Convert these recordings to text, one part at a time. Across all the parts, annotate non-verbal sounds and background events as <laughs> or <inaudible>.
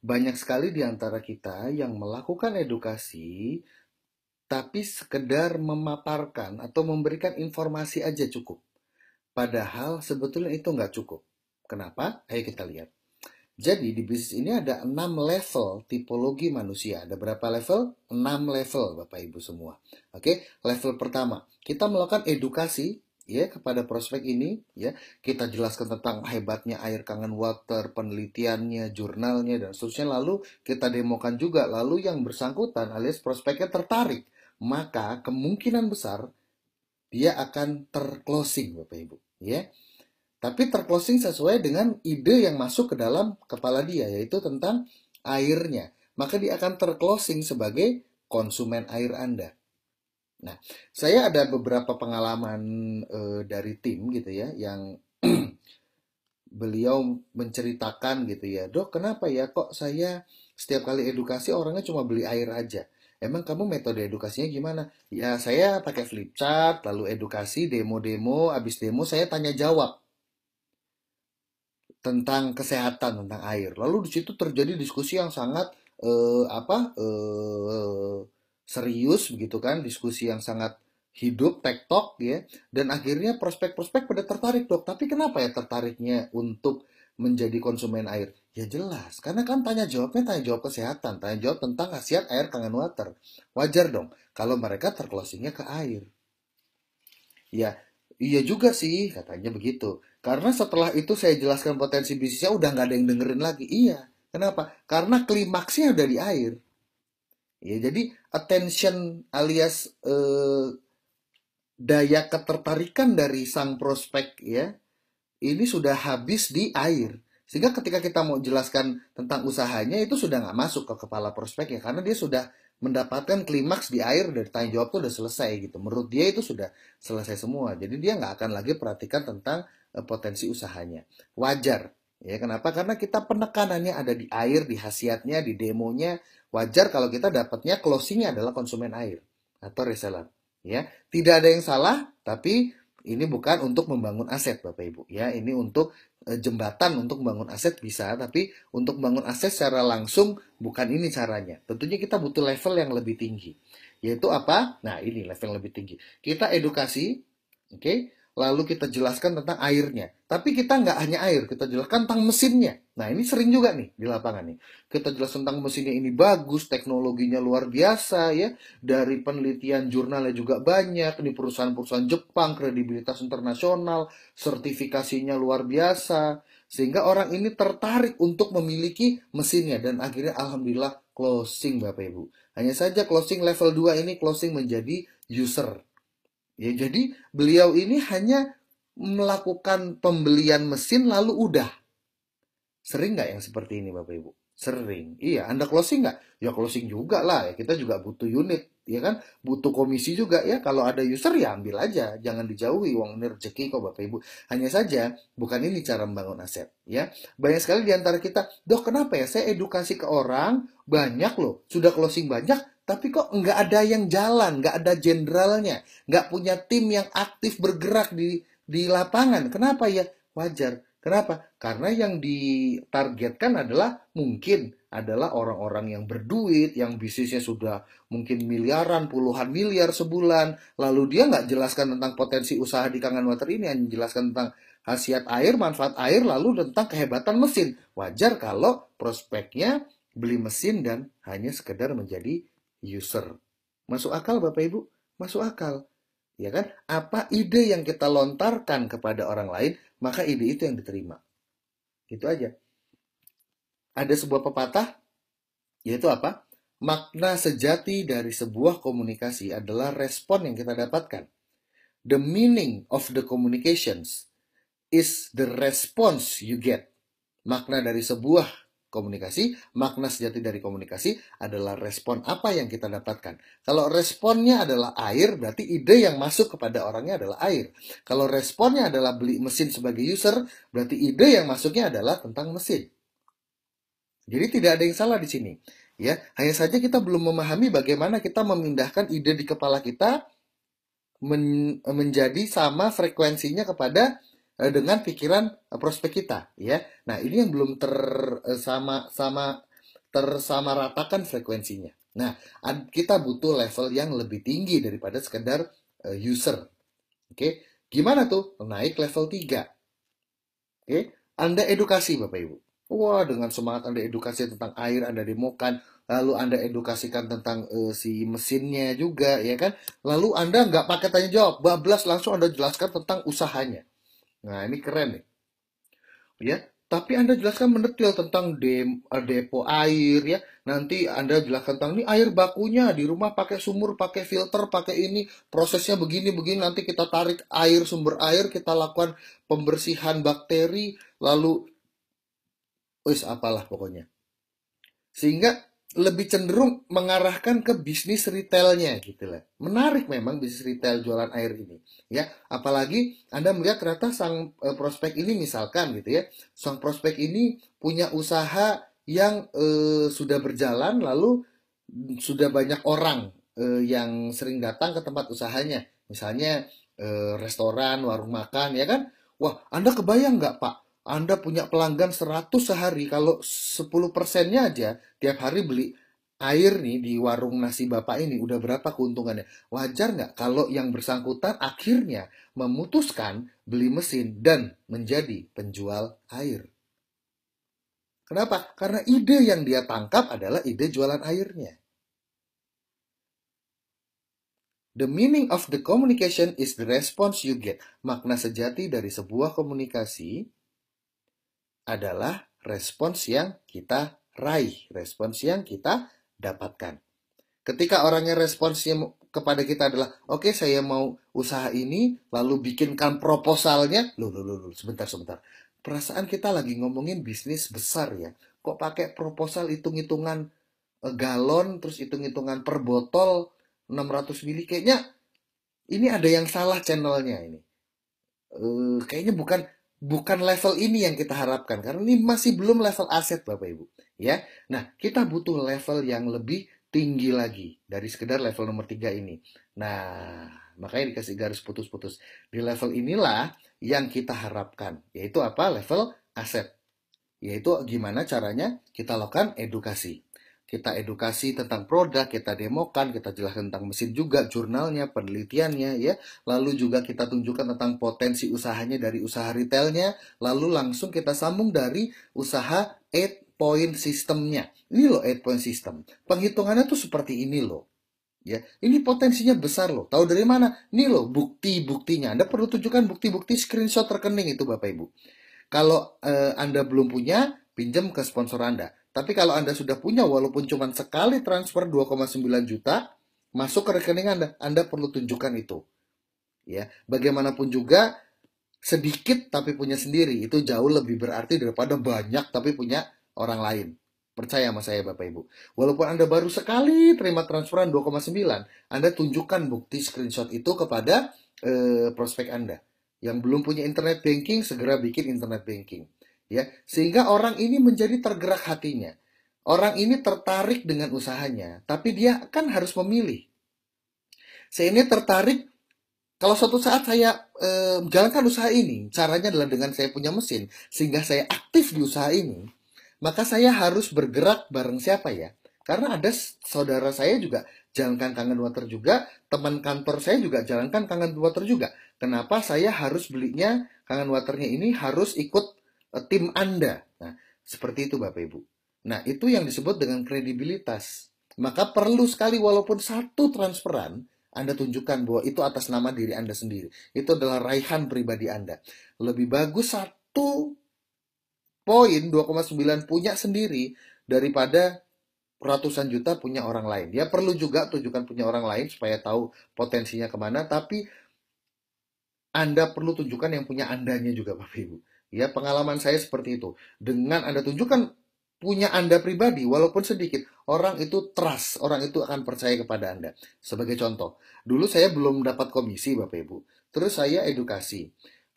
banyak sekali di antara kita yang melakukan edukasi tapi sekedar memaparkan atau memberikan informasi aja cukup. Padahal sebetulnya itu nggak cukup. Kenapa? Ayo kita lihat. Jadi di bisnis ini ada 6 level tipologi manusia. Ada berapa level? 6 level Bapak Ibu semua. Oke, level pertama. Kita melakukan edukasi ya kepada prospek ini ya kita jelaskan tentang hebatnya air kangen water penelitiannya jurnalnya dan seterusnya lalu kita demokan juga lalu yang bersangkutan alias prospeknya tertarik maka kemungkinan besar dia akan terclosing Bapak Ibu ya tapi terclosing sesuai dengan ide yang masuk ke dalam kepala dia yaitu tentang airnya maka dia akan terclosing sebagai konsumen air Anda Nah, saya ada beberapa pengalaman uh, dari tim gitu ya yang <clears throat> beliau menceritakan gitu ya, "Dok, kenapa ya kok saya setiap kali edukasi orangnya cuma beli air aja?" Emang kamu metode edukasinya gimana? Ya, saya pakai flip chart, lalu edukasi, demo-demo, abis demo saya tanya jawab tentang kesehatan, tentang air. Lalu di situ terjadi diskusi yang sangat uh, apa? Uh, serius begitu kan, diskusi yang sangat hidup, tektok ya. Dan akhirnya prospek-prospek pada tertarik dok. Tapi kenapa ya tertariknya untuk menjadi konsumen air? Ya jelas, karena kan tanya jawabnya tanya jawab kesehatan, tanya jawab tentang khasiat air kangen water. Wajar dong kalau mereka terclosingnya ke air. Ya, iya juga sih katanya begitu. Karena setelah itu saya jelaskan potensi bisnisnya udah nggak ada yang dengerin lagi. Iya, kenapa? Karena klimaksnya udah di air. Ya, jadi attention alias eh, daya ketertarikan dari sang prospek ya ini sudah habis di air. Sehingga ketika kita mau jelaskan tentang usahanya itu sudah nggak masuk ke kepala prospek ya karena dia sudah mendapatkan klimaks di air dari tanya jawab tuh udah selesai gitu. Menurut dia itu sudah selesai semua. Jadi dia nggak akan lagi perhatikan tentang eh, potensi usahanya. Wajar. Ya kenapa? Karena kita penekanannya ada di air, di hasiatnya, di demonya, Wajar kalau kita dapatnya closingnya adalah konsumen air atau reseller. Ya, tidak ada yang salah, tapi ini bukan untuk membangun aset Bapak Ibu ya ini untuk eh, jembatan untuk membangun aset bisa tapi untuk membangun aset secara langsung bukan ini caranya tentunya kita butuh level yang lebih tinggi yaitu apa nah ini level yang lebih tinggi kita edukasi oke okay? lalu kita jelaskan tentang airnya. Tapi kita nggak hanya air, kita jelaskan tentang mesinnya. Nah ini sering juga nih di lapangan nih. Kita jelaskan tentang mesinnya ini bagus, teknologinya luar biasa ya. Dari penelitian jurnalnya juga banyak, di perusahaan-perusahaan Jepang, kredibilitas internasional, sertifikasinya luar biasa. Sehingga orang ini tertarik untuk memiliki mesinnya dan akhirnya alhamdulillah closing Bapak Ibu. Hanya saja closing level 2 ini closing menjadi user Ya, jadi beliau ini hanya melakukan pembelian mesin lalu udah. Sering nggak yang seperti ini Bapak Ibu? Sering. Iya, Anda closing nggak? Ya closing juga lah. Ya. Kita juga butuh unit. Ya kan? Butuh komisi juga ya. Kalau ada user ya ambil aja. Jangan dijauhi. Uang ini rezeki kok Bapak Ibu. Hanya saja, bukan ini cara membangun aset. Ya, Banyak sekali di antara kita, Doh kenapa ya saya edukasi ke orang, banyak loh. Sudah closing banyak, tapi kok nggak ada yang jalan, nggak ada jenderalnya, nggak punya tim yang aktif bergerak di di lapangan. Kenapa ya? Wajar. Kenapa? Karena yang ditargetkan adalah mungkin adalah orang-orang yang berduit, yang bisnisnya sudah mungkin miliaran, puluhan miliar sebulan. Lalu dia nggak jelaskan tentang potensi usaha di kangen water ini, hanya jelaskan tentang khasiat air, manfaat air, lalu tentang kehebatan mesin. Wajar kalau prospeknya beli mesin dan hanya sekedar menjadi user. Masuk akal Bapak Ibu? Masuk akal. Ya kan? Apa ide yang kita lontarkan kepada orang lain, maka ide itu yang diterima. gitu aja. Ada sebuah pepatah, yaitu apa? Makna sejati dari sebuah komunikasi adalah respon yang kita dapatkan. The meaning of the communications is the response you get. Makna dari sebuah komunikasi, makna sejati dari komunikasi adalah respon apa yang kita dapatkan. Kalau responnya adalah air, berarti ide yang masuk kepada orangnya adalah air. Kalau responnya adalah beli mesin sebagai user, berarti ide yang masuknya adalah tentang mesin. Jadi tidak ada yang salah di sini. Ya, hanya saja kita belum memahami bagaimana kita memindahkan ide di kepala kita men menjadi sama frekuensinya kepada Eh, dengan pikiran eh, prospek kita ya. Nah, ini yang belum tersama eh, sama tersama ratakan frekuensinya. Nah, kita butuh level yang lebih tinggi daripada sekedar user. Oke. Gimana tuh? Naik level 3. Oke. Anda edukasi Bapak Ibu. Wah, dengan semangat Anda edukasi tentang air Anda demokan, lalu Anda edukasikan tentang uh, si mesinnya juga, ya kan? Lalu Anda nggak pakai tanya jawab, bablas langsung Anda jelaskan tentang usahanya. Nah, ini keren nih. Ya, tapi Anda jelaskan mendetail tentang dem, eh, depo air ya. Nanti Anda jelaskan tentang ini air bakunya di rumah pakai sumur, pakai filter, pakai ini, prosesnya begini begini nanti kita tarik air sumber air, kita lakukan pembersihan bakteri, lalu wis apalah pokoknya. Sehingga lebih cenderung mengarahkan ke bisnis retailnya gitu lah. Menarik memang bisnis retail jualan air ini ya. Apalagi Anda melihat ternyata sang e, prospek ini misalkan gitu ya, sang prospek ini punya usaha yang e, sudah berjalan lalu sudah banyak orang e, yang sering datang ke tempat usahanya. Misalnya e, restoran, warung makan ya kan. Wah, Anda kebayang nggak Pak? Anda punya pelanggan 100 sehari, kalau 10 persennya aja tiap hari beli air nih di warung nasi bapak ini, udah berapa keuntungannya? Wajar nggak kalau yang bersangkutan akhirnya memutuskan beli mesin dan menjadi penjual air? Kenapa? Karena ide yang dia tangkap adalah ide jualan airnya. The meaning of the communication is the response you get. Makna sejati dari sebuah komunikasi adalah respons yang kita raih, respons yang kita dapatkan. Ketika orangnya responsnya kepada kita adalah, oke okay, saya mau usaha ini, lalu bikinkan proposalnya, lu lu sebentar sebentar. Perasaan kita lagi ngomongin bisnis besar ya, kok pakai proposal hitung-hitungan e, galon, terus hitung-hitungan per botol 600 mili, kayaknya ini ada yang salah channelnya ini. Uh, kayaknya bukan bukan level ini yang kita harapkan karena ini masih belum level aset Bapak Ibu ya. Nah, kita butuh level yang lebih tinggi lagi dari sekedar level nomor 3 ini. Nah, makanya dikasih garis putus-putus. Di level inilah yang kita harapkan, yaitu apa? Level aset. Yaitu gimana caranya kita lakukan edukasi kita edukasi tentang produk, kita demokan, kita jelaskan tentang mesin juga, jurnalnya, penelitiannya, ya. Lalu juga kita tunjukkan tentang potensi usahanya dari usaha retailnya, lalu langsung kita sambung dari usaha 8 point sistemnya. Ini loh 8 point system. Penghitungannya tuh seperti ini loh. Ya, ini potensinya besar loh. Tahu dari mana? Ini loh bukti-buktinya. Anda perlu tunjukkan bukti-bukti screenshot rekening itu Bapak Ibu. Kalau eh, Anda belum punya, pinjam ke sponsor Anda. Tapi kalau Anda sudah punya walaupun cuma sekali transfer 2,9 juta masuk ke rekening Anda, Anda perlu tunjukkan itu. Ya, bagaimanapun juga sedikit tapi punya sendiri itu jauh lebih berarti daripada banyak tapi punya orang lain. Percaya sama saya Bapak Ibu. Walaupun Anda baru sekali terima transferan 2,9, Anda tunjukkan bukti screenshot itu kepada eh, prospek Anda. Yang belum punya internet banking segera bikin internet banking ya sehingga orang ini menjadi tergerak hatinya orang ini tertarik dengan usahanya tapi dia kan harus memilih saya ini tertarik kalau suatu saat saya e, menjalankan usaha ini, caranya adalah dengan saya punya mesin, sehingga saya aktif di usaha ini, maka saya harus bergerak bareng siapa ya? Karena ada saudara saya juga jalankan kangen water juga, teman kantor saya juga jalankan kangen water juga. Kenapa saya harus belinya kangen waternya ini harus ikut Eh, tim Anda. Nah, seperti itu Bapak Ibu. Nah, itu yang disebut dengan kredibilitas. Maka perlu sekali walaupun satu transferan anda tunjukkan bahwa itu atas nama diri Anda sendiri. Itu adalah raihan pribadi Anda. Lebih bagus satu poin 2,9 punya sendiri daripada ratusan juta punya orang lain. Dia perlu juga tunjukkan punya orang lain supaya tahu potensinya kemana, tapi Anda perlu tunjukkan yang punya Andanya juga Bapak Ibu. Ya, pengalaman saya seperti itu. Dengan Anda tunjukkan punya Anda pribadi, walaupun sedikit, orang itu trust, orang itu akan percaya kepada Anda. Sebagai contoh, dulu saya belum dapat komisi, Bapak Ibu. Terus saya edukasi.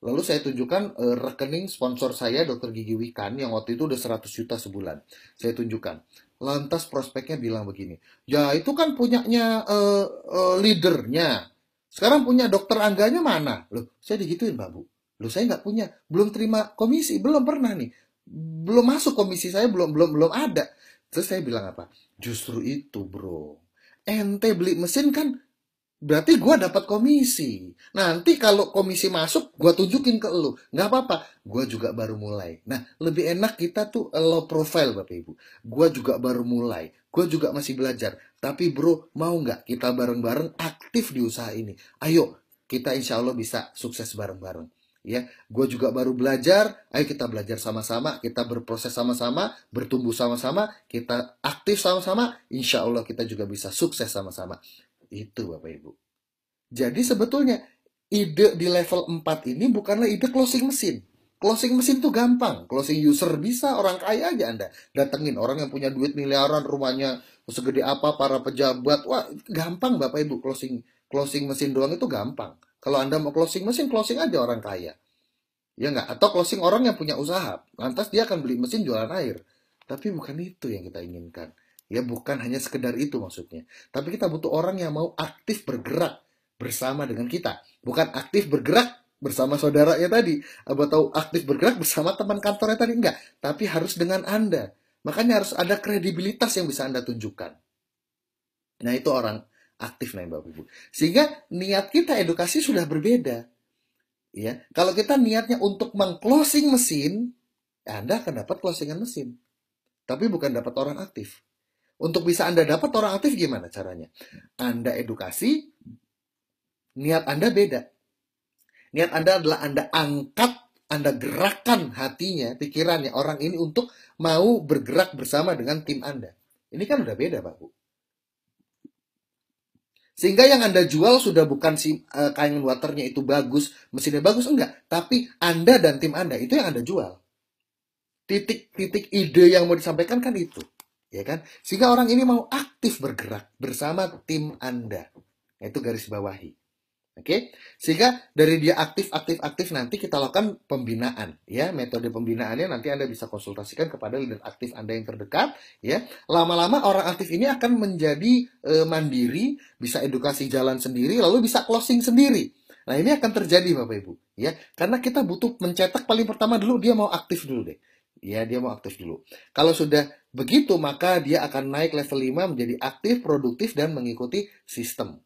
Lalu saya tunjukkan uh, rekening sponsor saya, Dokter Gigi Wikan, yang waktu itu udah 100 juta sebulan. Saya tunjukkan. Lantas prospeknya bilang begini, ya itu kan punyanya uh, uh, leadernya. Sekarang punya dokter angganya mana? Loh, saya digituin, bapak ibu. Lu saya nggak punya, belum terima komisi, belum pernah nih. Belum masuk komisi saya belum belum belum ada. Terus saya bilang apa? Justru itu, Bro. Ente beli mesin kan berarti gue dapat komisi. Nanti kalau komisi masuk, gue tunjukin ke lu Nggak apa-apa, gue juga baru mulai. Nah, lebih enak kita tuh low profile, Bapak Ibu. Gue juga baru mulai, gue juga masih belajar. Tapi bro, mau nggak kita bareng-bareng aktif di usaha ini? Ayo, kita insya Allah bisa sukses bareng-bareng ya gue juga baru belajar ayo kita belajar sama-sama kita berproses sama-sama bertumbuh sama-sama kita aktif sama-sama insya Allah kita juga bisa sukses sama-sama itu bapak ibu jadi sebetulnya ide di level 4 ini bukanlah ide closing mesin Closing mesin tuh gampang, closing user bisa, orang kaya aja Anda. Datengin orang yang punya duit miliaran, rumahnya segede apa, para pejabat, wah gampang Bapak Ibu closing closing mesin doang itu gampang. Kalau Anda mau closing mesin, closing aja orang kaya. Ya enggak Atau closing orang yang punya usaha. Lantas dia akan beli mesin jualan air. Tapi bukan itu yang kita inginkan. Ya bukan hanya sekedar itu maksudnya. Tapi kita butuh orang yang mau aktif bergerak bersama dengan kita. Bukan aktif bergerak bersama saudara ya tadi. Atau aktif bergerak bersama teman kantornya tadi. Enggak. Tapi harus dengan Anda. Makanya harus ada kredibilitas yang bisa Anda tunjukkan. Nah itu orang aktif nih Bapak Ibu. Sehingga niat kita edukasi sudah berbeda. Ya, kalau kita niatnya untuk mengclosing mesin, ya Anda akan dapat closingan mesin. Tapi bukan dapat orang aktif. Untuk bisa Anda dapat orang aktif gimana caranya? Anda edukasi, niat Anda beda. Niat Anda adalah Anda angkat, Anda gerakan hatinya, pikirannya orang ini untuk mau bergerak bersama dengan tim Anda. Ini kan udah beda, Pak Bu. Sehingga yang Anda jual sudah bukan si uh, kain waternya itu bagus, mesinnya bagus enggak, tapi Anda dan tim Anda itu yang Anda jual. Titik-titik ide yang mau disampaikan kan itu, ya kan? Sehingga orang ini mau aktif bergerak bersama tim Anda. Itu garis bawahi. Oke, okay? sehingga dari dia aktif, aktif, aktif nanti kita lakukan pembinaan, ya metode pembinaannya nanti anda bisa konsultasikan kepada leader aktif anda yang terdekat, ya lama-lama orang aktif ini akan menjadi e, mandiri, bisa edukasi jalan sendiri, lalu bisa closing sendiri. Nah ini akan terjadi bapak ibu, ya karena kita butuh mencetak paling pertama dulu dia mau aktif dulu deh, ya dia mau aktif dulu. Kalau sudah begitu maka dia akan naik level 5 menjadi aktif, produktif dan mengikuti sistem.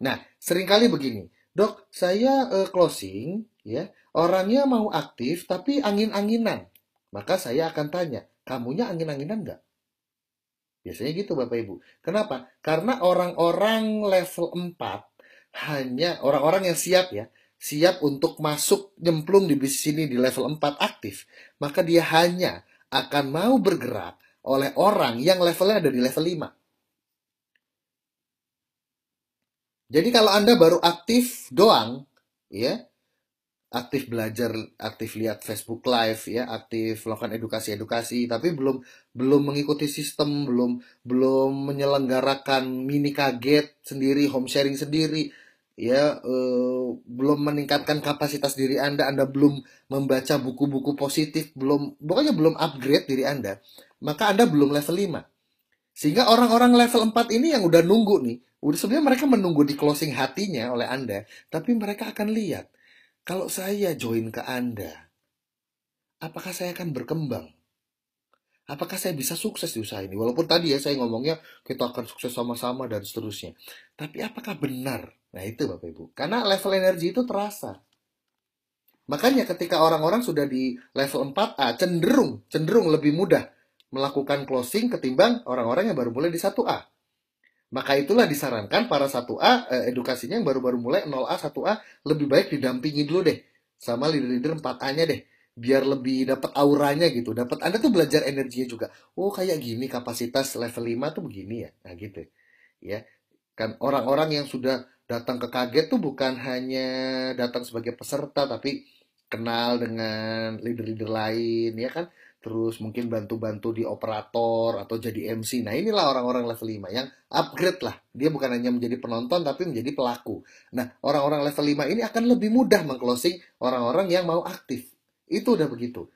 Nah, seringkali begini, dok, saya uh, closing, ya, orangnya mau aktif tapi angin-anginan. Maka saya akan tanya, kamunya angin-anginan nggak? Biasanya gitu Bapak Ibu. Kenapa? Karena orang-orang level 4 hanya orang-orang yang siap ya, siap untuk masuk nyemplung di bisnis ini di level 4 aktif, maka dia hanya akan mau bergerak oleh orang yang levelnya ada di level 5. Jadi kalau Anda baru aktif doang, ya, aktif belajar, aktif lihat Facebook Live, ya, aktif melakukan edukasi-edukasi, tapi belum belum mengikuti sistem, belum belum menyelenggarakan mini kaget sendiri, home sharing sendiri, ya, eh, belum meningkatkan kapasitas diri Anda, Anda belum membaca buku-buku positif, belum pokoknya belum upgrade diri Anda, maka Anda belum level 5. Sehingga orang-orang level 4 ini yang udah nunggu nih, Udah sebenarnya mereka menunggu di closing hatinya oleh Anda, tapi mereka akan lihat kalau saya join ke Anda, apakah saya akan berkembang? Apakah saya bisa sukses di usaha ini? Walaupun tadi ya saya ngomongnya kita akan sukses sama-sama dan seterusnya. Tapi apakah benar? Nah itu Bapak Ibu. Karena level energi itu terasa. Makanya ketika orang-orang sudah di level 4A cenderung cenderung lebih mudah melakukan closing ketimbang orang-orang yang baru mulai di 1A. Maka itulah disarankan para 1A eh, edukasinya yang baru-baru mulai 0A 1A lebih baik didampingi dulu deh sama leader-leader 4A-nya deh biar lebih dapat auranya gitu. Dapat Anda tuh belajar energinya juga. Oh, kayak gini kapasitas level 5 tuh begini ya. Nah, gitu. Ya. Kan orang-orang yang sudah datang ke kaget tuh bukan hanya datang sebagai peserta tapi kenal dengan leader-leader lain ya kan terus mungkin bantu-bantu di operator atau jadi MC. Nah, inilah orang-orang level 5 yang upgrade lah. Dia bukan hanya menjadi penonton tapi menjadi pelaku. Nah, orang-orang level 5 ini akan lebih mudah mengclosing orang-orang yang mau aktif. Itu udah begitu.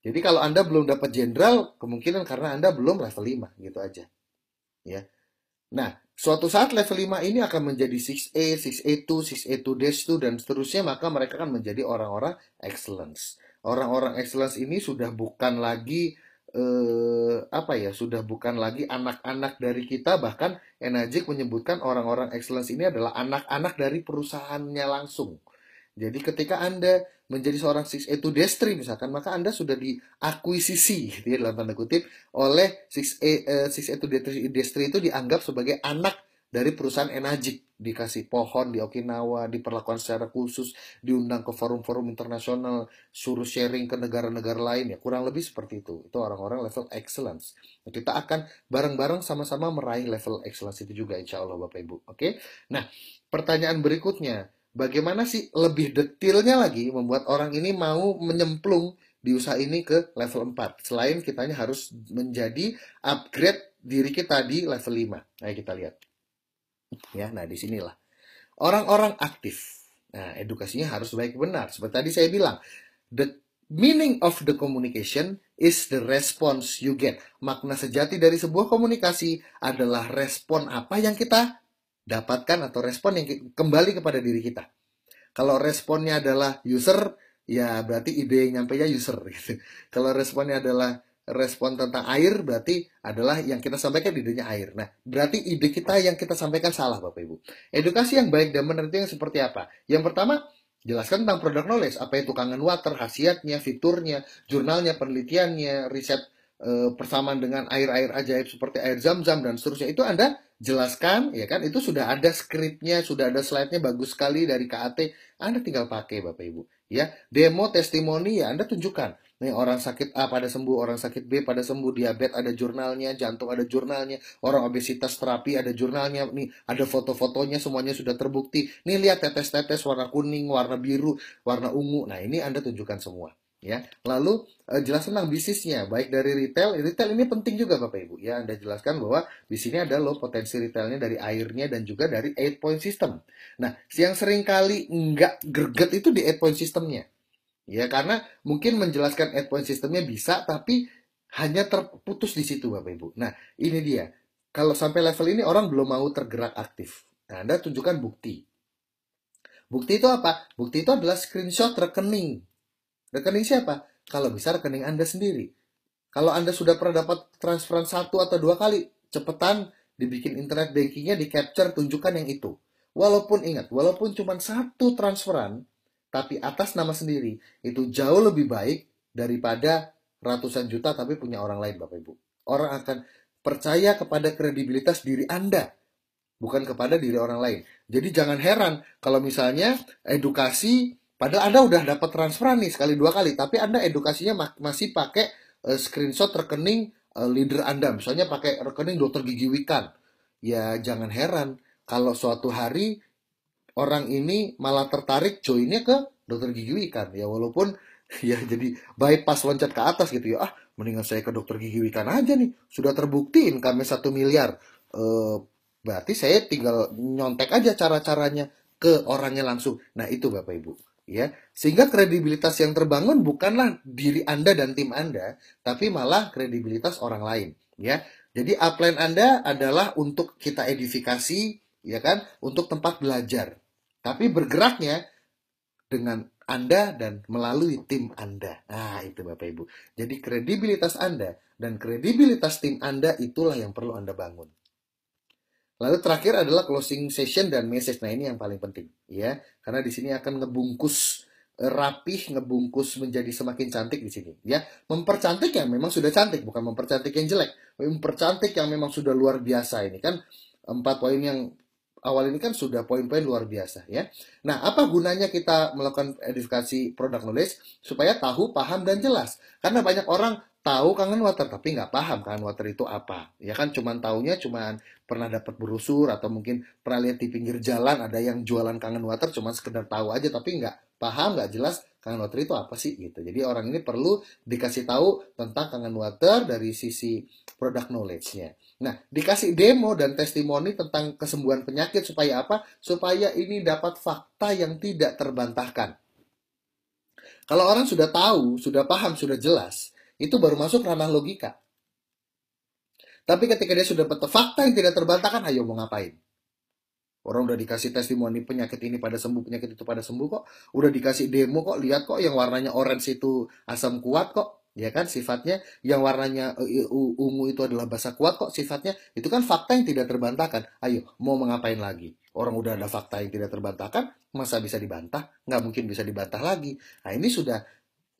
Jadi kalau Anda belum dapat jenderal, kemungkinan karena Anda belum level 5 gitu aja. Ya. Nah, suatu saat level 5 ini akan menjadi 6A, 6A2, 6A2-2 dan seterusnya, maka mereka akan menjadi orang-orang excellence orang-orang excellence ini sudah bukan lagi eh, apa ya sudah bukan lagi anak-anak dari kita bahkan Enajik menyebutkan orang-orang excellence ini adalah anak-anak dari perusahaannya langsung. Jadi ketika Anda menjadi seorang six a destri misalkan maka Anda sudah diakuisisi gitu ya dalam tanda kutip oleh six a eh, six destri itu dianggap sebagai anak dari perusahaan Enajik dikasih pohon di Okinawa, diperlakukan secara khusus, diundang ke forum-forum internasional, suruh sharing ke negara-negara lain ya kurang lebih seperti itu. Itu orang-orang level excellence. Nah, kita akan bareng-bareng sama-sama meraih level excellence itu juga insya Allah Bapak Ibu. Oke? Nah pertanyaan berikutnya, bagaimana sih lebih detailnya lagi membuat orang ini mau menyemplung di usaha ini ke level 4. Selain kitanya harus menjadi upgrade diri kita di level 5. Ayo kita lihat. Ya, nah disinilah orang-orang aktif. Nah, edukasinya harus baik benar. Seperti tadi saya bilang, the meaning of the communication is the response you get. Makna sejati dari sebuah komunikasi adalah respon apa yang kita dapatkan atau respon yang kembali kepada diri kita. Kalau responnya adalah user, ya berarti ide yang nyampe nya user. Gitu. Kalau responnya adalah respon tentang air berarti adalah yang kita sampaikan di dunia air. Nah, berarti ide kita yang kita sampaikan salah, Bapak Ibu. Edukasi yang baik dan benar itu yang seperti apa? Yang pertama, jelaskan tentang produk knowledge, apa itu kangen water, khasiatnya, fiturnya, jurnalnya, penelitiannya, riset e, persamaan dengan air-air ajaib seperti air zam-zam dan seterusnya. Itu Anda jelaskan, ya kan? Itu sudah ada skripnya, sudah ada slide-nya bagus sekali dari KAT. Anda tinggal pakai, Bapak Ibu. Ya, demo testimoni ya Anda tunjukkan Nih orang sakit A pada sembuh, orang sakit B pada sembuh, diabetes ada jurnalnya, jantung ada jurnalnya, orang obesitas terapi ada jurnalnya, nih ada foto-fotonya semuanya sudah terbukti. Nih lihat tetes-tetes warna kuning, warna biru, warna ungu. Nah, ini Anda tunjukkan semua ya. Lalu eh, jelaskan tentang bisnisnya, baik dari retail, retail ini penting juga Bapak Ibu ya. Anda jelaskan bahwa di sini ada loh potensi retailnya dari airnya dan juga dari 8 point system. Nah, yang sering kali nggak greget itu di 8 point systemnya. Ya karena mungkin menjelaskan eight point sistemnya bisa tapi hanya terputus di situ Bapak Ibu. Nah, ini dia. Kalau sampai level ini orang belum mau tergerak aktif. Nah, Anda tunjukkan bukti. Bukti itu apa? Bukti itu adalah screenshot rekening. Rekening siapa? Kalau bisa rekening Anda sendiri. Kalau Anda sudah pernah dapat transferan satu atau dua kali, cepetan dibikin internet bankingnya, di capture, tunjukkan yang itu. Walaupun ingat, walaupun cuma satu transferan, tapi atas nama sendiri itu jauh lebih baik daripada ratusan juta tapi punya orang lain Bapak Ibu. Orang akan percaya kepada kredibilitas diri Anda bukan kepada diri orang lain. Jadi jangan heran kalau misalnya edukasi padahal Anda udah dapat transferan nih sekali dua kali tapi Anda edukasinya masih pakai eh, screenshot rekening eh, leader Anda misalnya pakai rekening dokter gigi Wikan. Ya jangan heran kalau suatu hari orang ini malah tertarik joinnya ke dokter gigi ikan ya walaupun <laughs> ya jadi bypass loncat ke atas gitu ya ah mendingan saya ke dokter gigi ikan aja nih sudah terbukti income satu miliar e, berarti saya tinggal nyontek aja cara caranya ke orangnya langsung nah itu bapak ibu ya sehingga kredibilitas yang terbangun bukanlah diri anda dan tim anda tapi malah kredibilitas orang lain ya jadi upline anda adalah untuk kita edifikasi ya kan untuk tempat belajar tapi bergeraknya dengan Anda dan melalui tim Anda. Nah, itu Bapak Ibu. Jadi kredibilitas Anda dan kredibilitas tim Anda itulah yang perlu Anda bangun. Lalu terakhir adalah closing session dan message. Nah, ini yang paling penting ya. Karena di sini akan ngebungkus eh, rapih, ngebungkus menjadi semakin cantik di sini ya. Mempercantik yang memang sudah cantik, bukan mempercantik yang jelek. Mempercantik yang memang sudah luar biasa ini kan empat poin yang awal ini kan sudah poin-poin luar biasa ya. Nah, apa gunanya kita melakukan edukasi produk knowledge supaya tahu, paham dan jelas. Karena banyak orang tahu kangen water tapi nggak paham kangen water itu apa ya kan cuman taunya cuman pernah dapat berusur atau mungkin pernah lihat di pinggir jalan ada yang jualan kangen water cuman sekedar tahu aja tapi nggak paham nggak jelas kangen water itu apa sih gitu jadi orang ini perlu dikasih tahu tentang kangen water dari sisi produk knowledge-nya Nah, dikasih demo dan testimoni tentang kesembuhan penyakit supaya apa? Supaya ini dapat fakta yang tidak terbantahkan. Kalau orang sudah tahu, sudah paham, sudah jelas, itu baru masuk ranah logika. Tapi ketika dia sudah dapat fakta yang tidak terbantahkan, ayo mau ngapain? Orang udah dikasih testimoni penyakit ini pada sembuh, penyakit itu pada sembuh kok. Udah dikasih demo kok, lihat kok yang warnanya orange itu asam kuat kok ya kan sifatnya yang warnanya eh, ungu itu adalah bahasa kuat kok sifatnya itu kan fakta yang tidak terbantahkan ayo mau mengapain lagi orang udah ada fakta yang tidak terbantahkan masa bisa dibantah nggak mungkin bisa dibantah lagi nah ini sudah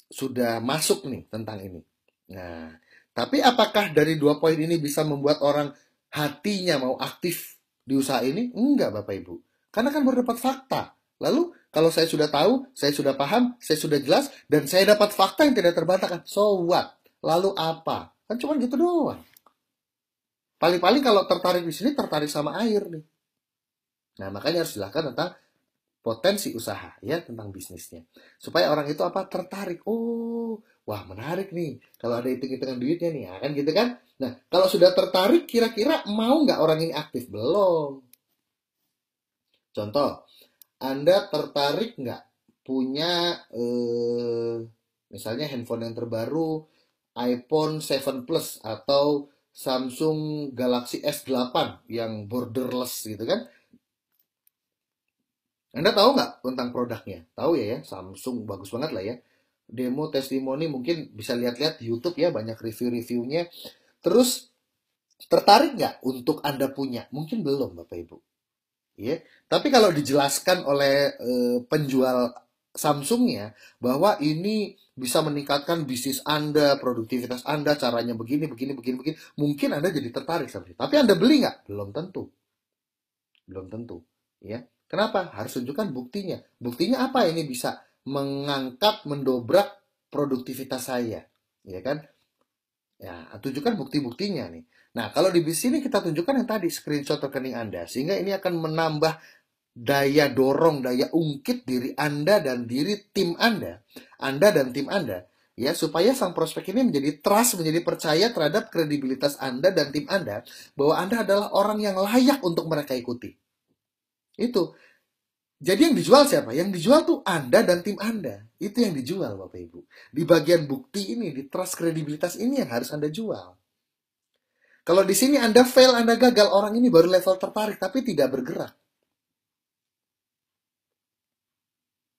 sudah masuk nih tentang ini nah tapi apakah dari dua poin ini bisa membuat orang hatinya mau aktif di usaha ini enggak bapak ibu karena kan berdapat fakta lalu kalau saya sudah tahu, saya sudah paham, saya sudah jelas, dan saya dapat fakta yang tidak terbantahkan. So what? Lalu apa? Kan cuma gitu doang. Paling-paling kalau tertarik di sini, tertarik sama air nih. Nah, makanya harus jelaskan tentang potensi usaha, ya, tentang bisnisnya. Supaya orang itu apa? Tertarik. Oh, wah menarik nih. Kalau ada hitung-hitungan duitnya nih, ya, kan gitu kan? Nah, kalau sudah tertarik, kira-kira mau nggak orang ini aktif? Belum. Contoh, anda tertarik nggak punya eh, misalnya handphone yang terbaru iPhone 7 Plus atau Samsung Galaxy S8 yang borderless gitu kan? Anda tahu nggak tentang produknya? Tahu ya ya, Samsung bagus banget lah ya. Demo testimoni mungkin bisa lihat-lihat di YouTube ya, banyak review-reviewnya. Terus tertarik nggak untuk Anda punya? Mungkin belum Bapak Ibu. Iya. Tapi kalau dijelaskan oleh e, penjual Samsungnya bahwa ini bisa meningkatkan bisnis Anda, produktivitas Anda, caranya begini, begini, begini, begini, mungkin Anda jadi tertarik sama Tapi Anda beli nggak? Belum tentu. Belum tentu. Ya. Kenapa? Harus tunjukkan buktinya. Buktinya apa ini bisa mengangkat, mendobrak produktivitas saya, ya kan? Ya, tunjukkan bukti-buktinya nih. Nah, kalau di sini kita tunjukkan yang tadi screenshot rekening Anda sehingga ini akan menambah daya dorong, daya ungkit diri Anda dan diri tim Anda, Anda dan tim Anda ya supaya sang prospek ini menjadi trust, menjadi percaya terhadap kredibilitas Anda dan tim Anda bahwa Anda adalah orang yang layak untuk mereka ikuti. Itu. Jadi yang dijual siapa? Yang dijual tuh Anda dan tim Anda. Itu yang dijual Bapak Ibu. Di bagian bukti ini, di trust kredibilitas ini yang harus Anda jual. Kalau di sini Anda fail, Anda gagal, orang ini baru level tertarik tapi tidak bergerak.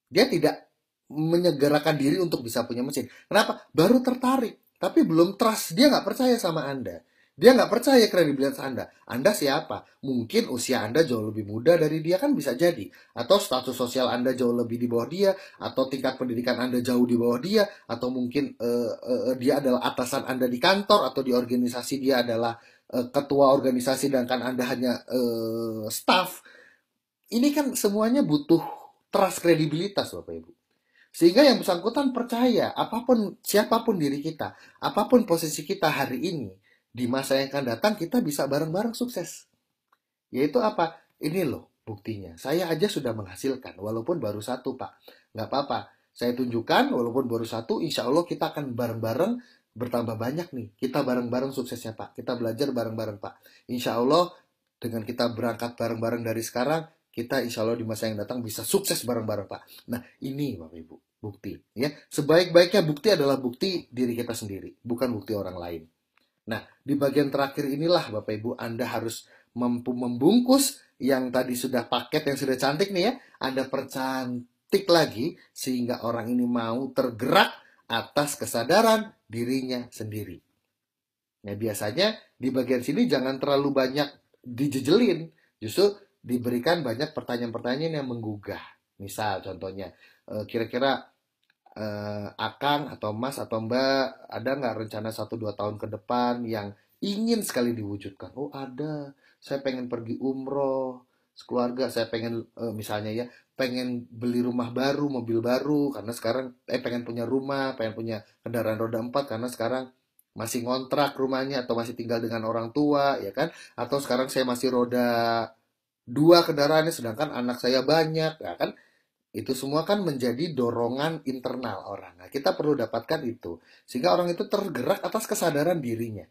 Dia tidak menyegerakan diri untuk bisa punya mesin. Kenapa? Baru tertarik, tapi belum trust. Dia nggak percaya sama Anda. Dia nggak percaya kredibilitas Anda. Anda siapa? Mungkin usia Anda jauh lebih muda dari dia kan bisa jadi. Atau status sosial Anda jauh lebih di bawah dia. Atau tingkat pendidikan Anda jauh di bawah dia. Atau mungkin uh, uh, dia adalah atasan Anda di kantor. Atau di organisasi dia adalah uh, ketua organisasi. Sedangkan Anda hanya uh, staff. Ini kan semuanya butuh trust kredibilitas Bapak Ibu sehingga yang bersangkutan percaya apapun siapapun diri kita, apapun posisi kita hari ini, di masa yang akan datang kita bisa bareng-bareng sukses. Yaitu apa? Ini loh buktinya. Saya aja sudah menghasilkan, walaupun baru satu, Pak. Nggak apa-apa. Saya tunjukkan, walaupun baru satu, insya Allah kita akan bareng-bareng bertambah banyak nih. Kita bareng-bareng suksesnya, Pak. Kita belajar bareng-bareng, Pak. Insya Allah, dengan kita berangkat bareng-bareng dari sekarang, kita insya Allah di masa yang datang bisa sukses bareng-bareng, Pak. Nah, ini, Bapak Ibu, bukti. ya Sebaik-baiknya bukti adalah bukti diri kita sendiri, bukan bukti orang lain. Nah, di bagian terakhir inilah Bapak Ibu Anda harus mampu membungkus yang tadi sudah paket yang sudah cantik nih ya. Anda percantik lagi sehingga orang ini mau tergerak atas kesadaran dirinya sendiri. Nah, biasanya di bagian sini jangan terlalu banyak dijejelin. Justru diberikan banyak pertanyaan-pertanyaan yang menggugah. Misal contohnya, eh, kira-kira uh, Akang atau Mas atau Mbak ada nggak rencana satu dua tahun ke depan yang ingin sekali diwujudkan? Oh ada, saya pengen pergi umroh sekeluarga, saya pengen uh, misalnya ya pengen beli rumah baru, mobil baru karena sekarang eh pengen punya rumah, pengen punya kendaraan roda empat karena sekarang masih ngontrak rumahnya atau masih tinggal dengan orang tua ya kan atau sekarang saya masih roda dua kendaraannya sedangkan anak saya banyak ya kan itu semua kan menjadi dorongan internal orang. Nah, kita perlu dapatkan itu. Sehingga orang itu tergerak atas kesadaran dirinya.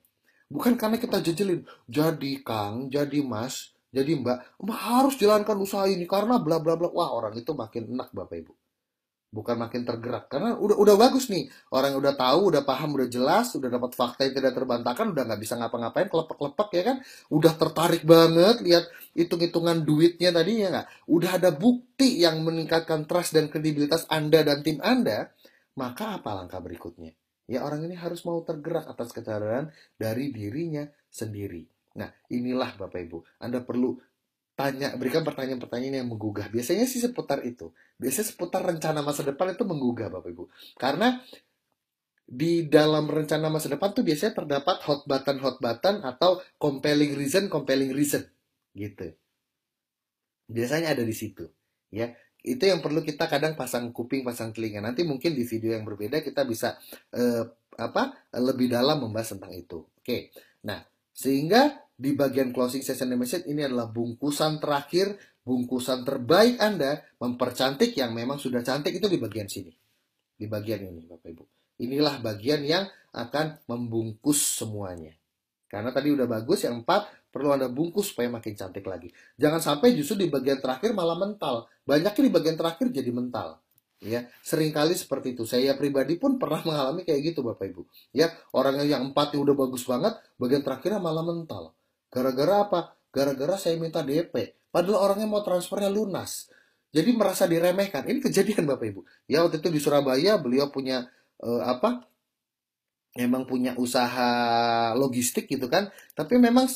Bukan karena kita jejelin, jadi Kang, jadi Mas, jadi Mbak, Mbak harus jalankan usaha ini karena bla bla bla. Wah, orang itu makin enak Bapak Ibu bukan makin tergerak karena udah udah bagus nih orang yang udah tahu udah paham udah jelas udah dapat fakta yang tidak terbantahkan udah nggak bisa ngapa-ngapain kelepek-kelepek ya kan udah tertarik banget lihat hitung-hitungan duitnya tadi ya nggak udah ada bukti yang meningkatkan trust dan kredibilitas anda dan tim anda maka apa langkah berikutnya ya orang ini harus mau tergerak atas kesadaran dari dirinya sendiri nah inilah bapak ibu anda perlu tanya berikan pertanyaan-pertanyaan yang menggugah biasanya sih seputar itu biasanya seputar rencana masa depan itu menggugah bapak ibu karena di dalam rencana masa depan tuh biasanya terdapat hot button hot button atau compelling reason compelling reason gitu biasanya ada di situ ya itu yang perlu kita kadang pasang kuping pasang telinga nanti mungkin di video yang berbeda kita bisa eh, apa lebih dalam membahas tentang itu oke nah sehingga di bagian closing session message ini adalah bungkusan terakhir, bungkusan terbaik Anda mempercantik yang memang sudah cantik itu di bagian sini. Di bagian ini Bapak Ibu. Inilah bagian yang akan membungkus semuanya. Karena tadi udah bagus yang empat perlu Anda bungkus supaya makin cantik lagi. Jangan sampai justru di bagian terakhir malah mental. Banyaknya di bagian terakhir jadi mental ya seringkali seperti itu saya pribadi pun pernah mengalami kayak gitu bapak ibu ya orang yang empat yang udah bagus banget bagian terakhirnya malah mental gara-gara apa gara-gara saya minta DP padahal orangnya mau transfernya lunas jadi merasa diremehkan ini kejadian bapak ibu ya waktu itu di Surabaya beliau punya uh, apa memang punya usaha logistik gitu kan tapi memang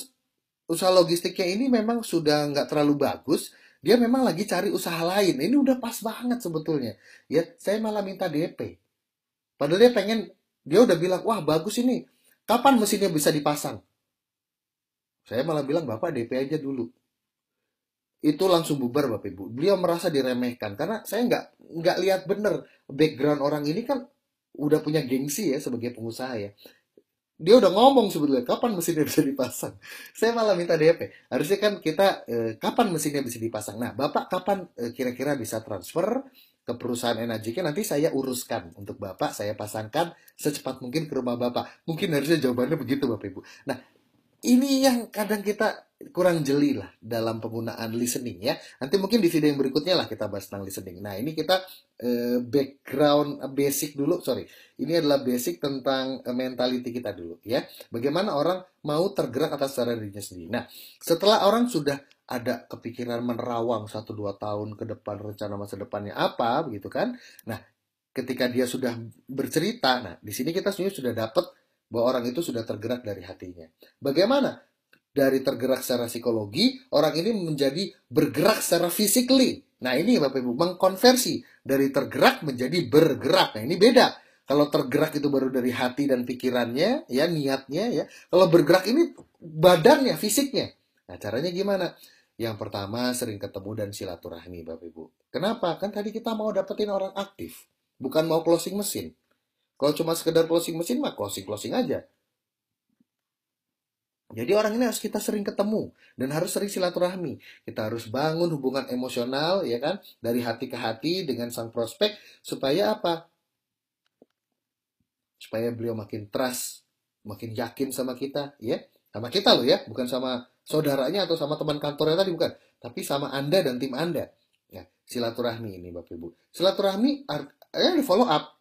usaha logistiknya ini memang sudah nggak terlalu bagus dia memang lagi cari usaha lain ini udah pas banget sebetulnya ya saya malah minta DP padahal dia pengen dia udah bilang wah bagus ini kapan mesinnya bisa dipasang saya malah bilang bapak DP aja dulu itu langsung bubar bapak ibu beliau merasa diremehkan karena saya nggak nggak lihat bener background orang ini kan udah punya gengsi ya sebagai pengusaha ya dia udah ngomong sebetulnya kapan mesinnya <laughs> bisa dipasang. Saya malah minta DP. Harusnya kan kita eh, kapan mesinnya bisa dipasang. Nah, Bapak kapan eh, kira-kira bisa transfer ke perusahaan energi? kan nanti saya uruskan untuk Bapak, saya pasangkan secepat mungkin ke rumah Bapak. Mungkin harusnya jawabannya begitu Bapak Ibu. Nah, ini yang kadang kita kurang jeli lah dalam penggunaan listening ya. Nanti mungkin di video yang berikutnya lah kita bahas tentang listening. Nah ini kita uh, background eh, basic dulu, sorry. Ini adalah basic tentang eh, mentality kita dulu ya. Bagaimana orang mau tergerak atas cara dirinya sendiri. Nah setelah orang sudah ada kepikiran menerawang 1-2 tahun ke depan rencana masa depannya apa begitu kan. Nah ketika dia sudah bercerita, nah di sini kita sebenarnya sudah dapat bahwa orang itu sudah tergerak dari hatinya. Bagaimana? Dari tergerak secara psikologi, orang ini menjadi bergerak secara physically. Nah ini Bapak Ibu mengkonversi dari tergerak menjadi bergerak. Nah ini beda. Kalau tergerak itu baru dari hati dan pikirannya, ya niatnya ya. Kalau bergerak ini badannya, fisiknya. Nah caranya gimana? Yang pertama sering ketemu dan silaturahmi Bapak Ibu. Kenapa? Kan tadi kita mau dapetin orang aktif, bukan mau closing mesin. Kalau cuma sekedar closing mesin mah closing-closing aja. Jadi orang ini harus kita sering ketemu dan harus sering silaturahmi. Kita harus bangun hubungan emosional ya kan dari hati ke hati dengan sang prospek supaya apa? Supaya beliau makin trust, makin yakin sama kita ya. Sama kita loh ya, bukan sama saudaranya atau sama teman kantornya tadi bukan, tapi sama Anda dan tim Anda. Ya, silaturahmi ini Bapak Ibu. Silaturahmi eh, di follow up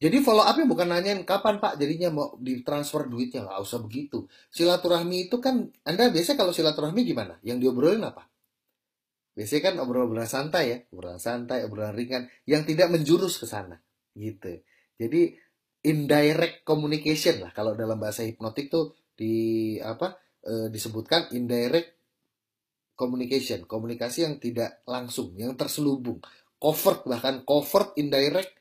jadi follow upnya bukan nanyain kapan Pak jadinya mau ditransfer duitnya nggak usah begitu. Silaturahmi itu kan Anda biasa kalau silaturahmi gimana? Yang diobrolin apa? Biasanya kan obrolan santai ya, obrolan santai, obrolan ringan yang tidak menjurus ke sana gitu. Jadi indirect communication lah kalau dalam bahasa hipnotik tuh di apa e, disebutkan indirect communication, komunikasi yang tidak langsung, yang terselubung, covert bahkan covert indirect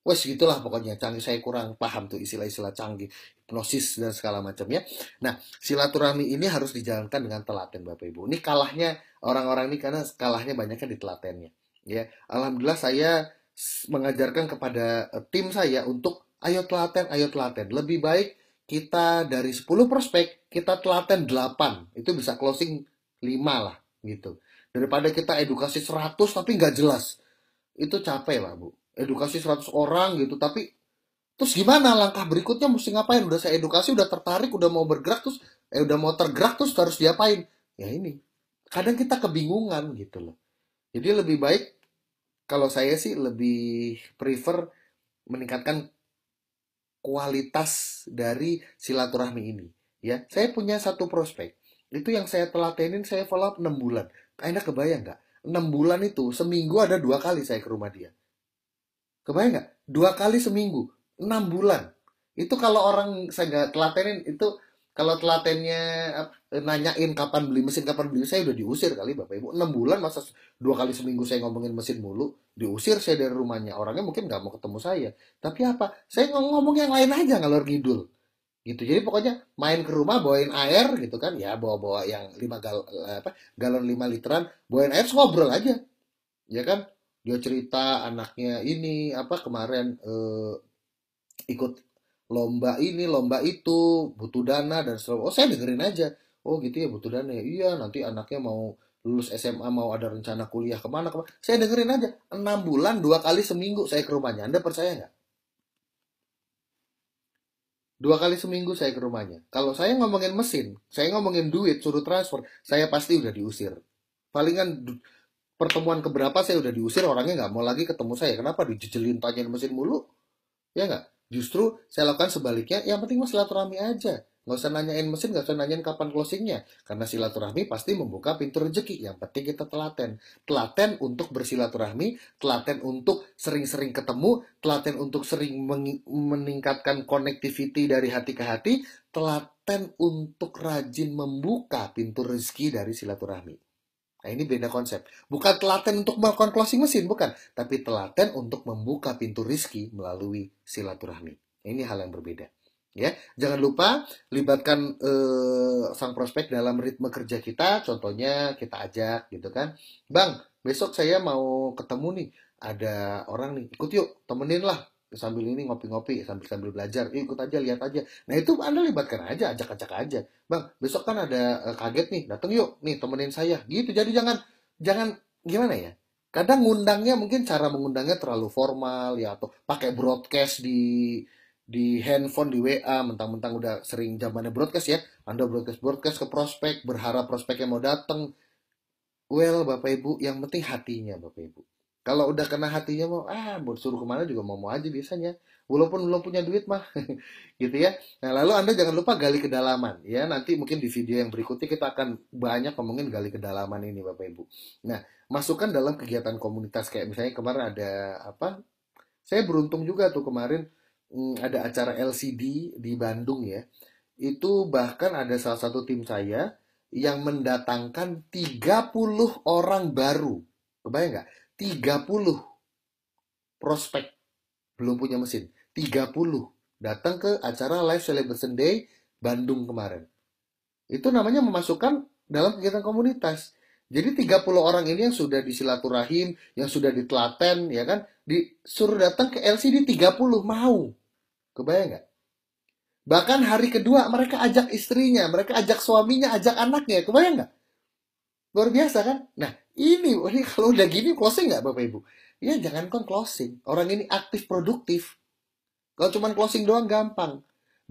Wes gitulah pokoknya canggih saya kurang paham tuh istilah-istilah canggih hipnosis dan segala macamnya. Nah silaturahmi ini harus dijalankan dengan telaten bapak ibu. Ini kalahnya orang-orang ini karena kalahnya banyaknya di telatennya. Ya alhamdulillah saya mengajarkan kepada eh, tim saya untuk ayo telaten, ayo telaten. Lebih baik kita dari 10 prospek kita telaten 8 itu bisa closing 5 lah gitu daripada kita edukasi 100 tapi nggak jelas itu capek lah bu edukasi 100 orang gitu tapi terus gimana langkah berikutnya mesti ngapain udah saya edukasi udah tertarik udah mau bergerak terus eh udah mau tergerak terus harus diapain ya ini kadang kita kebingungan gitu loh jadi lebih baik kalau saya sih lebih prefer meningkatkan kualitas dari silaturahmi ini ya saya punya satu prospek itu yang saya telatenin saya follow up 6 bulan kayaknya kebayang nggak 6 bulan itu seminggu ada dua kali saya ke rumah dia Kebayang nggak? Dua kali seminggu, enam bulan. Itu kalau orang saya nggak telatenin itu kalau telatennya nanyain kapan beli mesin kapan beli saya udah diusir kali bapak ibu enam bulan masa dua kali seminggu saya ngomongin mesin mulu diusir saya dari rumahnya orangnya mungkin nggak mau ketemu saya tapi apa saya ngomong, ngomong yang lain aja ngalor ngidul gitu jadi pokoknya main ke rumah bawain air gitu kan ya bawa bawa yang lima gal eh, apa galon lima literan bawain air ngobrol aja ya kan dia cerita anaknya ini apa kemarin eh, ikut lomba ini lomba itu butuh dana dan seru. oh saya dengerin aja oh gitu ya butuh dana ya iya nanti anaknya mau lulus SMA mau ada rencana kuliah kemana kemana saya dengerin aja enam bulan dua kali seminggu saya ke rumahnya anda percaya nggak dua kali seminggu saya ke rumahnya kalau saya ngomongin mesin saya ngomongin duit suruh transfer saya pasti udah diusir palingan pertemuan keberapa saya udah diusir orangnya nggak mau lagi ketemu saya kenapa dijejelin mesin mulu ya nggak justru saya lakukan sebaliknya yang penting mas silaturahmi aja nggak usah nanyain mesin nggak usah nanyain kapan closingnya karena silaturahmi pasti membuka pintu rezeki yang penting kita telaten telaten untuk bersilaturahmi telaten untuk sering-sering ketemu telaten untuk sering meningkatkan connectivity dari hati ke hati telaten untuk rajin membuka pintu rezeki dari silaturahmi Nah ini beda konsep. Bukan telaten untuk melakukan closing mesin, bukan. Tapi telaten untuk membuka pintu rizki melalui silaturahmi. Ini hal yang berbeda. Ya, jangan lupa libatkan eh, sang prospek dalam ritme kerja kita. Contohnya kita ajak gitu kan, Bang, besok saya mau ketemu nih. Ada orang nih, ikut yuk, temenin lah sambil ini ngopi-ngopi sambil sambil belajar ikut aja lihat aja nah itu anda libatkan aja ajak-ajak aja bang besok kan ada uh, kaget nih datang yuk nih temenin saya gitu jadi jangan jangan gimana ya kadang ngundangnya mungkin cara mengundangnya terlalu formal ya atau pakai broadcast di di handphone di WA mentang-mentang udah sering zamannya broadcast ya anda broadcast broadcast ke prospek berharap prospeknya mau datang well bapak ibu yang penting hatinya bapak ibu kalau udah kena hatinya mau ah mau suruh kemana juga mau mau aja biasanya walaupun belum punya duit mah <laughs> gitu ya nah lalu anda jangan lupa gali kedalaman ya nanti mungkin di video yang berikutnya kita akan banyak ngomongin gali kedalaman ini bapak ibu nah masukkan dalam kegiatan komunitas kayak misalnya kemarin ada apa saya beruntung juga tuh kemarin hmm, ada acara LCD di Bandung ya itu bahkan ada salah satu tim saya yang mendatangkan 30 orang baru. Kebayang nggak? 30 prospek belum punya mesin. 30 datang ke acara Live Celebration Day Bandung kemarin. Itu namanya memasukkan dalam kegiatan komunitas. Jadi 30 orang ini yang sudah disilaturahim, yang sudah ditelaten, ya kan, disuruh datang ke LCD 30 mau. Kebayang nggak? Bahkan hari kedua mereka ajak istrinya, mereka ajak suaminya, ajak anaknya. Kebayang nggak? Luar biasa kan? Nah, ini, <laughs> ini kalau udah gini closing nggak Bapak Ibu? Ya jangan kon closing, orang ini aktif produktif. Kalau cuma closing doang gampang.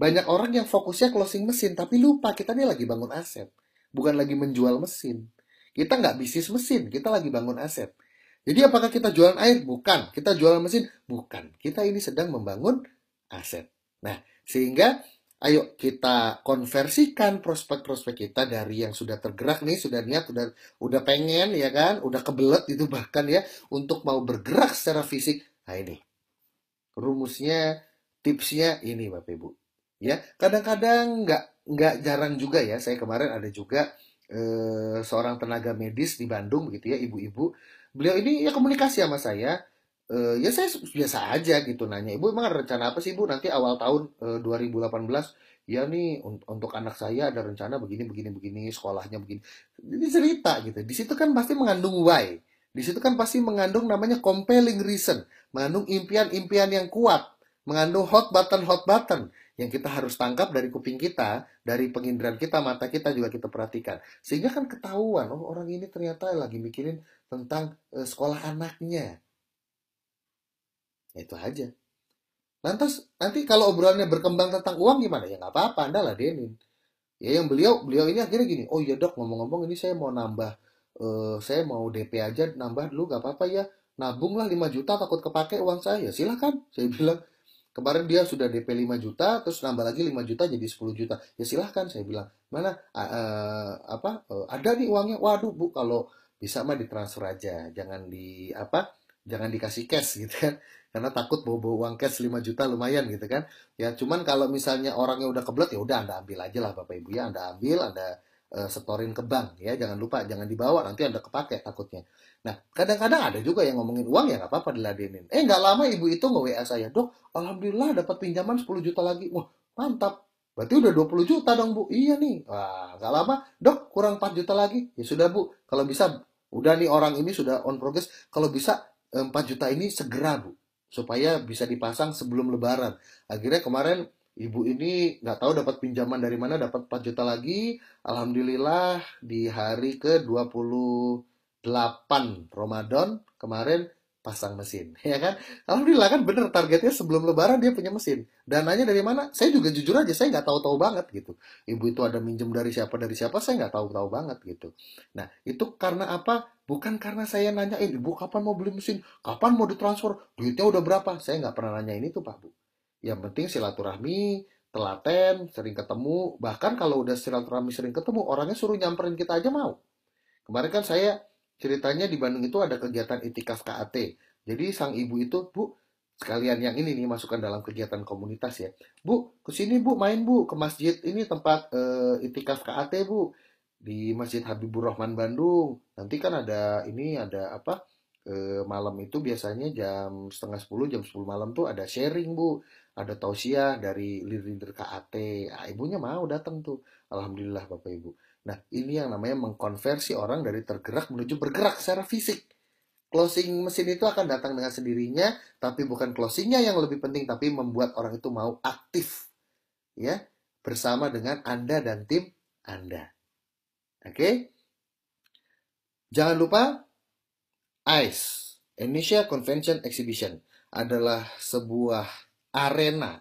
Banyak orang yang fokusnya closing mesin, tapi lupa kita ini lagi bangun aset. Bukan lagi menjual mesin. Kita nggak bisnis mesin, kita lagi bangun aset. Jadi apakah kita jualan air? Bukan. Kita jualan mesin? Bukan. Kita ini sedang membangun aset. Nah, sehingga ayo kita konversikan prospek-prospek kita dari yang sudah tergerak nih, sudah niat, sudah udah pengen ya kan, udah kebelet itu <laughs> bahkan ya untuk mau bergerak secara fisik. Nah ini rumusnya, tipsnya ini Bapak Ibu. Ya, kadang-kadang nggak nggak jarang juga ya. Saya kemarin ada juga eh, seorang tenaga medis di Bandung begitu ya, ibu-ibu. Beliau ini ya komunikasi sama saya Eh, ya saya biasa aja gitu nanya ibu emang ada rencana apa sih ibu nanti awal tahun uh, 2018 ya nih un untuk anak saya ada rencana begini begini begini sekolahnya begini jadi cerita gitu di situ kan pasti mengandung why di situ kan pasti mengandung namanya compelling reason mengandung impian-impian yang kuat mengandung hot button hot button yang kita harus tangkap dari kuping kita, dari penginderaan kita, mata kita juga kita perhatikan. Sehingga kan ketahuan, oh orang ini ternyata lagi mikirin tentang uh, sekolah anaknya itu aja lantas nanti kalau obrolannya berkembang tentang uang gimana ya nggak apa-apa anda lah Denin. ya yang beliau beliau ini akhirnya gini oh iya dok ngomong-ngomong ini saya mau nambah uh, saya mau DP aja nambah dulu nggak apa-apa ya nabunglah 5 juta takut kepake uang saya ya silahkan <laughs> saya bilang kemarin dia sudah DP 5 juta terus nambah lagi 5 juta jadi 10 juta ya silahkan saya bilang mana uh, apa uh, ada nih uangnya waduh bu kalau bisa mah ditransfer aja jangan di apa jangan dikasih cash <laughs> gitu kan karena takut bawa bawa uang cash 5 juta lumayan gitu kan ya cuman kalau misalnya orangnya udah kebelet ya udah anda ambil aja lah bapak ibu ya anda ambil anda uh, setorin ke bank ya jangan lupa jangan dibawa nanti anda kepake takutnya nah kadang-kadang ada juga yang ngomongin uang ya nggak apa-apa diladenin eh nggak lama ibu itu nge WA saya dok alhamdulillah dapat pinjaman 10 juta lagi wah mantap Berarti udah 20 juta dong bu. Iya nih. Wah, nggak lama. Dok, kurang 4 juta lagi. Ya sudah bu. Kalau bisa, udah nih orang ini sudah on progress. Kalau bisa, 4 juta ini segera Bu supaya bisa dipasang sebelum lebaran. Akhirnya kemarin ibu ini nggak tahu dapat pinjaman dari mana dapat 4 juta lagi. Alhamdulillah di hari ke 28 Ramadan kemarin pasang mesin <laughs> ya kan alhamdulillah kan bener targetnya sebelum lebaran dia punya mesin dananya dari mana saya juga jujur aja saya nggak tahu-tahu banget gitu ibu itu ada minjem dari siapa dari siapa saya nggak tahu-tahu banget gitu nah itu karena apa bukan karena saya nanyain eh, ibu kapan mau beli mesin kapan mau ditransfer duitnya udah berapa saya nggak pernah nanya ini tuh pak bu yang penting silaturahmi telaten sering ketemu bahkan kalau udah silaturahmi sering ketemu orangnya suruh nyamperin kita aja mau kemarin kan saya ceritanya di Bandung itu ada kegiatan itikaf KAT. Jadi sang ibu itu, Bu, sekalian yang ini nih masukkan dalam kegiatan komunitas ya. Bu, ke sini Bu, main Bu ke masjid ini tempat e, itikaf KAT Bu di Masjid Habibur Rahman Bandung. Nanti kan ada ini ada apa? E, malam itu biasanya jam setengah sepuluh jam sepuluh malam tuh ada sharing Bu, ada tausiah dari leader KAT. Ah, ibunya mau datang tuh. Alhamdulillah Bapak Ibu. Nah, ini yang namanya mengkonversi orang dari tergerak menuju bergerak secara fisik. Closing mesin itu akan datang dengan sendirinya, tapi bukan closingnya yang lebih penting, tapi membuat orang itu mau aktif. Ya, bersama dengan Anda dan tim Anda. Oke? Okay? Jangan lupa, ICE, Indonesia Convention Exhibition, adalah sebuah arena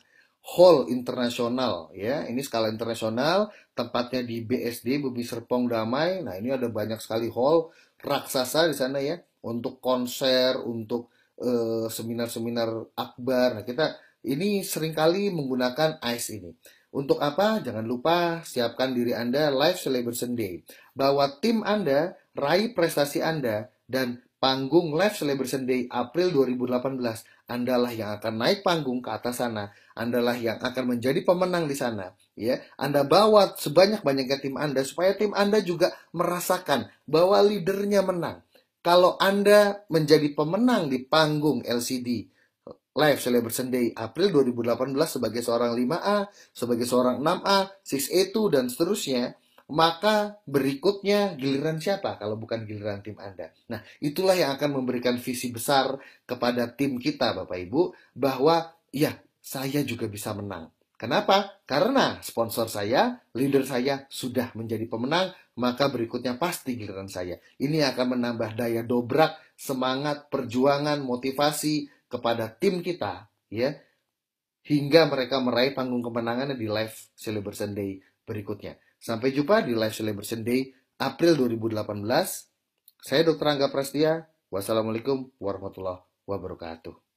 hall internasional ya. Ini skala internasional, tempatnya di BSD Bumi Serpong Damai. Nah, ini ada banyak sekali hall raksasa di sana ya untuk konser, untuk seminar eh, seminar-seminar akbar. Nah, kita ini seringkali menggunakan ICE ini. Untuk apa? Jangan lupa siapkan diri Anda live celebration day. Bawa tim Anda, raih prestasi Anda, dan Panggung Live Celebration Day April 2018. Andalah yang akan naik panggung ke atas sana. Andalah yang akan menjadi pemenang di sana. Ya, Anda bawa sebanyak-banyaknya tim Anda supaya tim Anda juga merasakan bahwa leadernya menang. Kalau Anda menjadi pemenang di panggung LCD Live Celebration Day April 2018 sebagai seorang 5A, sebagai seorang 6A, 6A2 dan seterusnya, maka berikutnya giliran siapa kalau bukan giliran tim Anda. Nah, itulah yang akan memberikan visi besar kepada tim kita Bapak Ibu bahwa ya, saya juga bisa menang. Kenapa? Karena sponsor saya, leader saya sudah menjadi pemenang, maka berikutnya pasti giliran saya. Ini akan menambah daya dobrak, semangat, perjuangan, motivasi kepada tim kita, ya, hingga mereka meraih panggung kemenangan di live Celebration Day berikutnya. Sampai jumpa di live celebration day April 2018. Saya Dr. Angga Prastia. Wassalamualaikum warahmatullahi wabarakatuh.